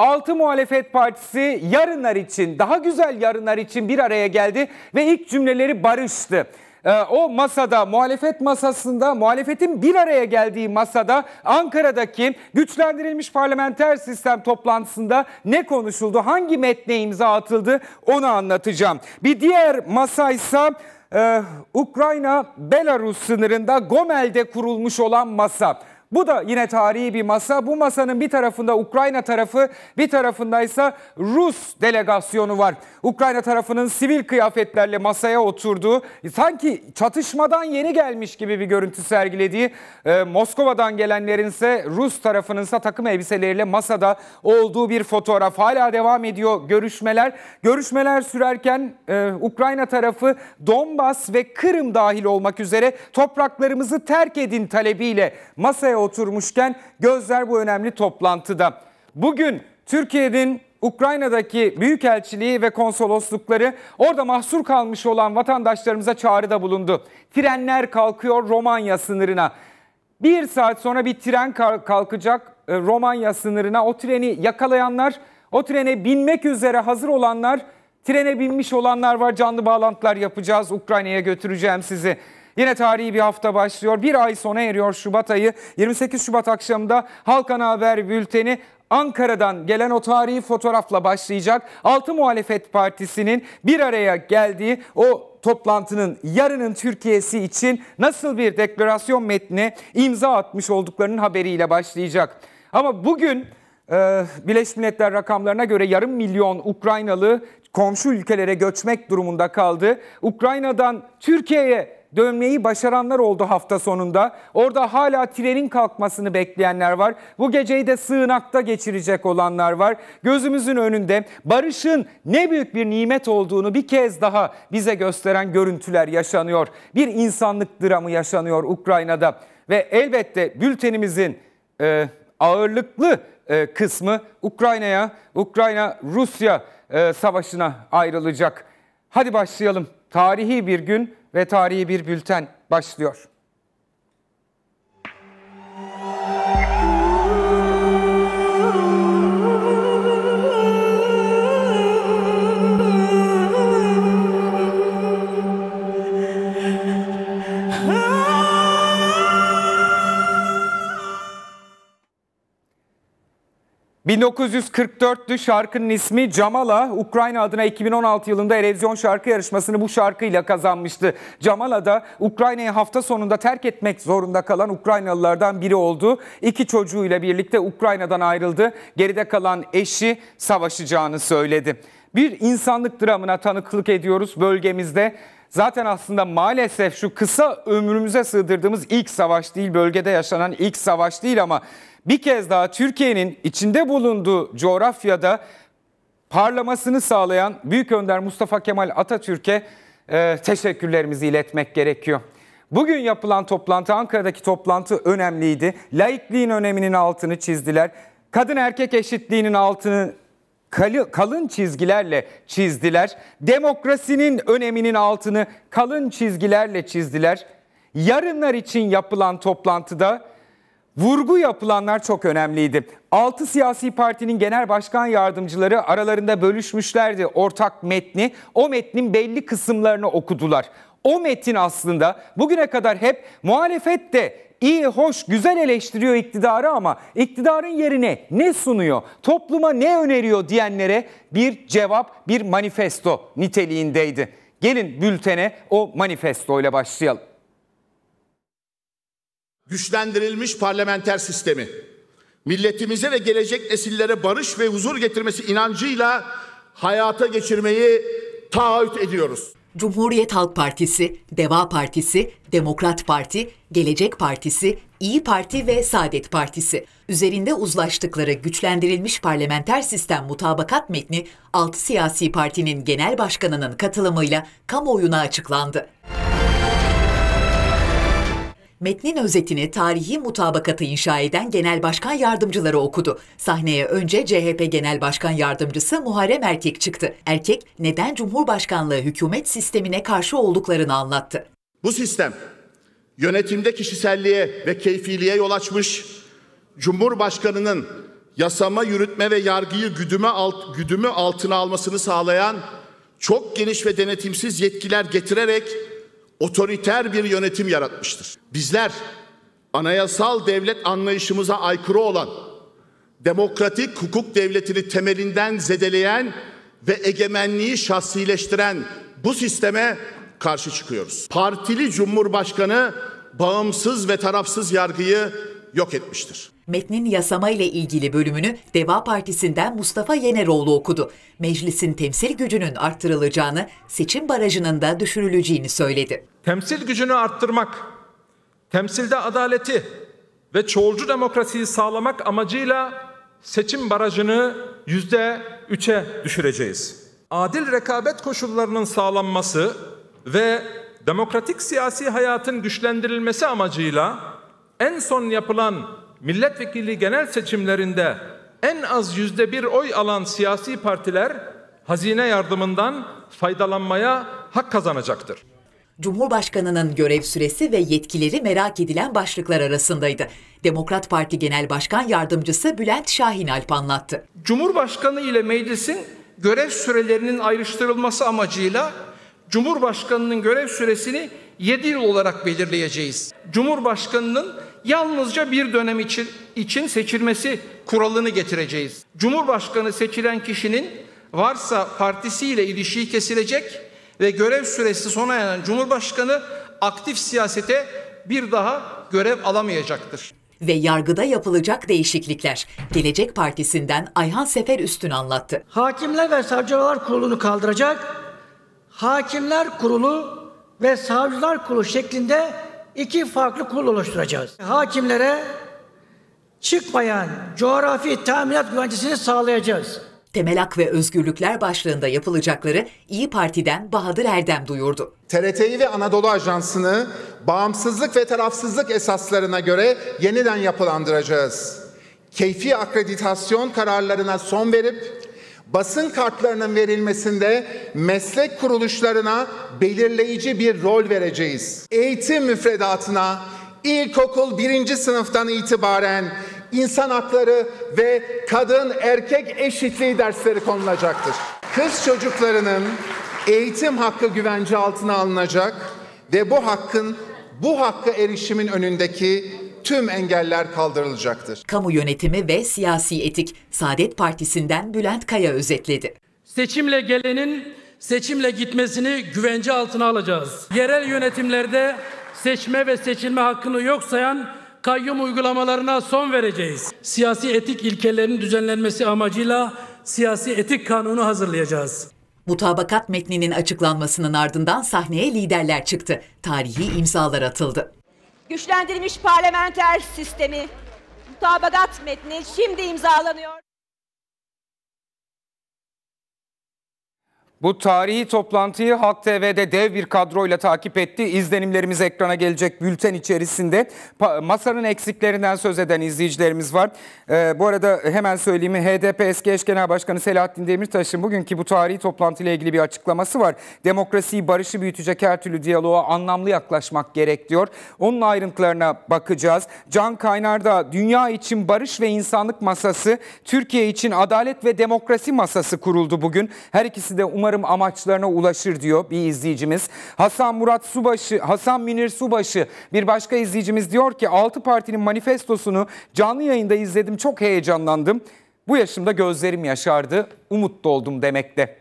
6 muhalefet partisi yarınlar için, daha güzel yarınlar için bir araya geldi ve ilk cümleleri barıştı ee, o masada muhalefet masasında muhalefetin bir araya geldiği masada Ankara'daki güçlendirilmiş parlamenter sistem toplantısında ne konuşuldu hangi metne imza atıldı onu anlatacağım. Bir diğer masaysa ee, Ukrayna-Belarus sınırında Gomel'de kurulmuş olan masa. Bu da yine tarihi bir masa. Bu masanın bir tarafında Ukrayna tarafı, bir tarafındaysa Rus delegasyonu var. Ukrayna tarafının sivil kıyafetlerle masaya oturduğu, sanki çatışmadan yeni gelmiş gibi bir görüntü sergilediği, e, Moskova'dan gelenlerin ise Rus tarafının ise takım elbiseleriyle masada olduğu bir fotoğraf. Hala devam ediyor görüşmeler. Görüşmeler sürerken e, Ukrayna tarafı Donbas ve Kırım dahil olmak üzere topraklarımızı terk edin talebiyle masaya oturmuşken gözler bu önemli toplantıda. Bugün Türkiye'nin Ukrayna'daki büyükelçiliği ve konsoloslukları orada mahsur kalmış olan vatandaşlarımıza çağrıda bulundu. Trenler kalkıyor Romanya sınırına. Bir saat sonra bir tren kalkacak e, Romanya sınırına. O treni yakalayanlar, o trene binmek üzere hazır olanlar, trene binmiş olanlar var. Canlı bağlantılar yapacağız. Ukrayna'ya götüreceğim sizi. Yine tarihi bir hafta başlıyor. Bir ay sona eriyor Şubat ayı. 28 Şubat akşamında Halkan Haber bülteni Ankara'dan gelen o tarihi fotoğrafla başlayacak. Altı Muhalefet Partisi'nin bir araya geldiği o toplantının yarının Türkiye'si için nasıl bir deklarasyon metni imza atmış olduklarının haberiyle başlayacak. Ama bugün e, Birleşmiş Milletler rakamlarına göre yarım milyon Ukraynalı komşu ülkelere göçmek durumunda kaldı. Ukrayna'dan Türkiye'ye dönmeyi başaranlar oldu hafta sonunda. Orada hala trenin kalkmasını bekleyenler var. Bu geceyi de sığınakta geçirecek olanlar var. Gözümüzün önünde barışın ne büyük bir nimet olduğunu bir kez daha bize gösteren görüntüler yaşanıyor. Bir insanlık dramı yaşanıyor Ukrayna'da ve elbette bültenimizin e, ağırlıklı e, kısmı Ukrayna'ya, Ukrayna-Rusya e, savaşına ayrılacak. Hadi başlayalım. Tarihi bir gün ve tarihi bir bülten başlıyor. 1944'lü şarkının ismi Camala. Ukrayna adına 2016 yılında Erevizyon şarkı yarışmasını bu şarkıyla kazanmıştı. Camala da Ukrayna'yı hafta sonunda terk etmek zorunda kalan Ukraynalılardan biri oldu. İki çocuğuyla birlikte Ukrayna'dan ayrıldı. Geride kalan eşi savaşacağını söyledi. Bir insanlık dramına tanıklık ediyoruz bölgemizde. Zaten aslında maalesef şu kısa ömrümüze sığdırdığımız ilk savaş değil, bölgede yaşanan ilk savaş değil ama bir kez daha Türkiye'nin içinde bulunduğu coğrafyada parlamasını sağlayan Büyük Önder Mustafa Kemal Atatürk'e e, teşekkürlerimizi iletmek gerekiyor. Bugün yapılan toplantı, Ankara'daki toplantı önemliydi. Laikliğin öneminin altını çizdiler. Kadın erkek eşitliğinin altını kalı, kalın çizgilerle çizdiler. Demokrasinin öneminin altını kalın çizgilerle çizdiler. Yarınlar için yapılan toplantıda vurgu yapılanlar çok önemliydi. 6 siyasi partinin genel başkan yardımcıları aralarında bölüşmüşlerdi ortak metni. O metnin belli kısımlarını okudular. O metin aslında bugüne kadar hep muhalefet de iyi, hoş, güzel eleştiriyor iktidarı ama iktidarın yerine ne sunuyor, topluma ne öneriyor diyenlere bir cevap, bir manifesto niteliğindeydi. Gelin bültene o manifesto ile başlayalım. Güçlendirilmiş parlamenter sistemi, milletimize ve gelecek nesillere barış ve huzur getirmesi inancıyla hayata geçirmeyi taahhüt ediyoruz. Cumhuriyet Halk Partisi, Deva Partisi, Demokrat Parti, Gelecek Partisi, İyi Parti ve Saadet Partisi. Üzerinde uzlaştıkları güçlendirilmiş parlamenter sistem mutabakat metni 6 siyasi partinin genel başkanının katılımıyla kamuoyuna açıklandı. Metnin özetini tarihi mutabakatı inşa eden genel başkan yardımcıları okudu. Sahneye önce CHP Genel Başkan Yardımcısı Muharrem Erkek çıktı. Erkek neden Cumhurbaşkanlığı hükümet sistemine karşı olduklarını anlattı. Bu sistem yönetimde kişiselliğe ve keyfiliğe yol açmış, Cumhurbaşkanının yasama, yürütme ve yargıyı güdüme alt, güdümü altına almasını sağlayan çok geniş ve denetimsiz yetkiler getirerek otoriter bir yönetim yaratmıştır. Bizler anayasal devlet anlayışımıza aykırı olan demokratik hukuk devletini temelinden zedeleyen ve egemenliği şahsileştiren bu sisteme karşı çıkıyoruz. Partili Cumhurbaşkanı bağımsız ve tarafsız yargıyı yok etmiştir. Metnin yasama ile ilgili bölümünü Deva Partisi'nden Mustafa Yeneroğlu okudu. Meclisin temsil gücünün arttırılacağını, seçim barajının da düşürüleceğini söyledi temsil gücünü arttırmak, temsilde adaleti ve çoğulcu demokrasiyi sağlamak amacıyla seçim barajını yüzde üçe düşüreceğiz. Adil rekabet koşullarının sağlanması ve demokratik siyasi hayatın güçlendirilmesi amacıyla en son yapılan milletvekili genel seçimlerinde en az yüzde bir oy alan siyasi partiler hazine yardımından faydalanmaya hak kazanacaktır. Cumhurbaşkanının görev süresi ve yetkileri merak edilen başlıklar arasındaydı. Demokrat Parti Genel Başkan Yardımcısı Bülent Şahin Alp anlattı. Cumhurbaşkanı ile meclisin görev sürelerinin ayrıştırılması amacıyla Cumhurbaşkanının görev süresini 7 yıl olarak belirleyeceğiz. Cumhurbaşkanının yalnızca bir dönem için, için seçilmesi kuralını getireceğiz. Cumhurbaşkanı seçilen kişinin varsa partisiyle ilişiği kesilecek, ve görev süresi sona eren Cumhurbaşkanı aktif siyasete bir daha görev alamayacaktır. Ve yargıda yapılacak değişiklikler. Gelecek Partisi'nden Ayhan Sefer Üstün anlattı. Hakimler ve Savcılar Kurulu'nu kaldıracak, Hakimler Kurulu ve Savcılar Kurulu şeklinde iki farklı kurul oluşturacağız. Hakimlere çıkmayan coğrafi teminat güvencesini sağlayacağız. Temel Hak ve Özgürlükler başlığında yapılacakları İyi Parti'den Bahadır Erdem duyurdu. TRT'yi ve Anadolu Ajansı'nı bağımsızlık ve tarafsızlık esaslarına göre yeniden yapılandıracağız. Keyfi akreditasyon kararlarına son verip basın kartlarının verilmesinde meslek kuruluşlarına belirleyici bir rol vereceğiz. Eğitim müfredatına ilkokul birinci sınıftan itibaren insan hakları ve kadın erkek eşitliği dersleri konulacaktır. Kız çocuklarının eğitim hakkı güvence altına alınacak ve bu hakkın bu hakkı erişimin önündeki tüm engeller kaldırılacaktır. Kamu yönetimi ve siyasi etik Saadet Partisi'nden Bülent Kaya özetledi. Seçimle gelenin seçimle gitmesini güvence altına alacağız. Yerel yönetimlerde seçme ve seçilme hakkını yok sayan kayyum uygulamalarına son vereceğiz. Siyasi etik ilkelerinin düzenlenmesi amacıyla siyasi etik kanunu hazırlayacağız. Mutabakat metninin açıklanmasının ardından sahneye liderler çıktı. Tarihi imzalar atıldı. Güçlendirilmiş parlamenter sistemi mutabakat metni şimdi imzalanıyor. Bu tarihi toplantıyı Halk TV'de dev bir kadroyla takip etti. İzlenimlerimiz ekrana gelecek bülten içerisinde. Masanın eksiklerinden söz eden izleyicilerimiz var. Ee, bu arada hemen söyleyeyim HDP eski eş genel başkanı Selahattin Demirtaş'ın bugünkü bu tarihi toplantıyla ilgili bir açıklaması var. Demokrasiyi barışı büyütecek her türlü diyaloğa anlamlı yaklaşmak gerek diyor. Onun ayrıntılarına bakacağız. Can Kaynar'da dünya için barış ve insanlık masası, Türkiye için adalet ve demokrasi masası kuruldu bugün. Her ikisi de umarım Umarım amaçlarına ulaşır diyor bir izleyicimiz. Hasan Murat Subaşı, Hasan Münir Subaşı bir başka izleyicimiz diyor ki 6 partinin manifestosunu canlı yayında izledim. Çok heyecanlandım. Bu yaşımda gözlerim yaşardı. Umut doldum demekte.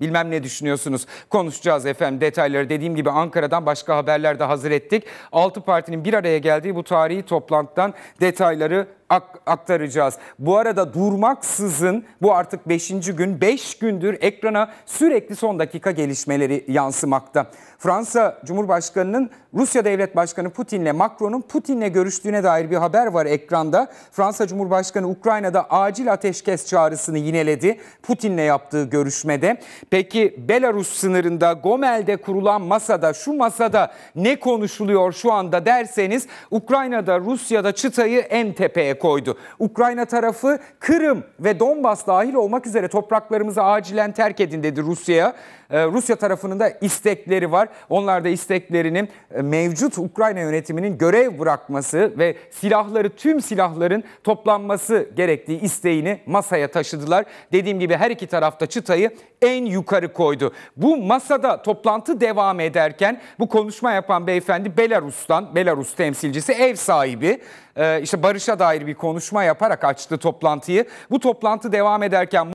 Bilmem ne düşünüyorsunuz. Konuşacağız efendim detayları. Dediğim gibi Ankara'dan başka haberler de hazır ettik. Altı partinin bir araya geldiği bu tarihi toplantıdan detayları aktaracağız. Bu arada durmaksızın bu artık 5. gün 5 gündür ekrana sürekli son dakika gelişmeleri yansımakta. Fransa Cumhurbaşkanı'nın Rusya Devlet Başkanı Putin'le Macron'un Putin'le görüştüğüne dair bir haber var ekranda. Fransa Cumhurbaşkanı Ukrayna'da acil ateşkes çağrısını yineledi Putin'le yaptığı görüşmede. Peki Belarus sınırında Gomel'de kurulan masada şu masada ne konuşuluyor şu anda derseniz Ukrayna'da Rusya'da çıtayı en tepeye koydu. Ukrayna tarafı Kırım ve Donbas dahil olmak üzere topraklarımızı acilen terk edin dedi Rusya'ya. E, Rusya tarafının da istekleri var. Onlar da isteklerini e, mevcut Ukrayna yönetiminin görev bırakması ve silahları tüm silahların toplanması gerektiği isteğini masaya taşıdılar. Dediğim gibi her iki tarafta çıtayı en yukarı koydu. Bu masada toplantı devam ederken bu konuşma yapan beyefendi Belarus'tan, Belarus temsilcisi ev sahibi e, işte barışa dair bir konuşma yaparak açtı toplantıyı. Bu toplantı devam ederken